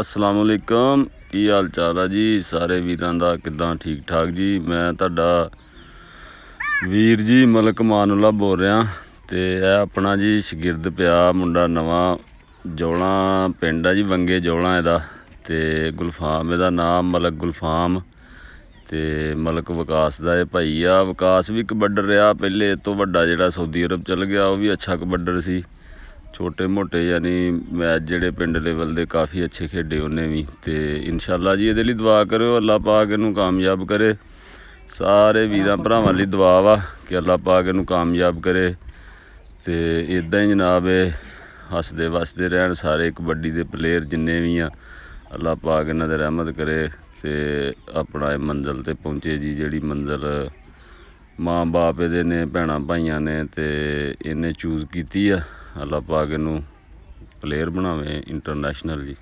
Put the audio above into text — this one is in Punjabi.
ਅਸਲਾਮ ਅਲੈਕਮ ਕੀ ਹਾਲ ਚਾਲ ਆ ਜੀ ਸਾਰੇ ਵੀਰਾਂ ਦਾ ਕਿਦਾਂ ਠੀਕ ਠਾਕ ਜੀ ਮੈਂ ਤੁਹਾਡਾ ਵੀਰ ਜੀ ਮਲਕ ਮਾਨੁਲਾ ਬੋਲ ਰਿਹਾ ਤੇ ਇਹ ਆਪਣਾ ਜੀ ਸ਼ਗਿਰਦ ਪਿਆ ਮੁੰਡਾ ਨਵਾਂ ਜੋਲਾ ਪਿੰਡ ਆ ਜੀ ਵੰਗੇ ਜੋਲਾ ਇਹਦਾ ਤੇ ਗੁਲਫਾਮ ਇਹਦਾ ਨਾਮ ਮਲਕ ਗੁਲਫਾਮ ਤੇ ਮਲਕ ਵਿਕਾਸ ਦਾ ਇਹ ਭਾਈ ਆ ਵਿਕਾਸ ਵੀ ਕਬੱਡਰ ਰਿਹਾ ਪਹਿਲੇ ਤੋਂ ਵੱਡਾ ਜਿਹੜਾ ਸਾਊਦੀ ਅਰਬ ਚਲ ਗਿਆ ਉਹ ਵੀ ਅੱਛਾ ਕਬੱਡਰ ਸੀ ਛੋਟੇ ਮੋਟੇ ਯਾਨੀ ਮੈਚ ਜਿਹੜੇ ਪਿੰਡ ਲੈਵਲ ਦੇ ਕਾਫੀ ਅੱਛੇ ਖੇਡੇ ਉਹਨੇ ਵੀ ਤੇ ਇਨਸ਼ਾਅੱਲਾ ਜੀ ਇਹਦੇ ਲਈ ਦੁਆ ਕਰਿਓ ਅੱਲਾ ਪਾਕ ਇਹਨੂੰ ਕਾਮਯਾਬ ਕਰੇ ਸਾਰੇ ਵੀਰਾਂ ਭਰਾਵਾਂ ਲਈ ਦੁਆ ਵਾ ਕਿ ਅੱਲਾ ਪਾਕ ਇਹਨੂੰ ਕਾਮਯਾਬ ਕਰੇ ਤੇ ਇਦਾਂ ਹੀ ਜਨਾਬ ਇਹ ਹੱਸਦੇ ਵਸਦੇ ਰਹਿਣ ਸਾਰੇ ਕਬੱਡੀ ਦੇ ਪਲੇਅਰ ਜਿੰਨੇ ਵੀ ਆ ਅੱਲਾ ਪਾਕ ਇਹਨਾਂ ਦੇ ਰਹਿਮਤ ਕਰੇ ਤੇ ਆਪਣਾ ਇਹ ਮੰਜ਼ਲ ਤੇ ਪਹੁੰਚੇ ਜੀ ਜਿਹੜੀ ਮੰਜ਼ਲ ਮਾਂ ਬਾਪ ਇਹਦੇ ਨੇ ਭੈਣਾ ਭਾਈਆਂ ਨੇ ਤੇ ਇਹਨੇ ਚੂਜ਼ ਕੀਤੀ ਆ ਅੱਲਾ ਪਾਕ ਇਹਨੂੰ ਪਲੇਅਰ ਬਣਾਵੇ ਇੰਟਰਨੈਸ਼ਨਲ ਜੀ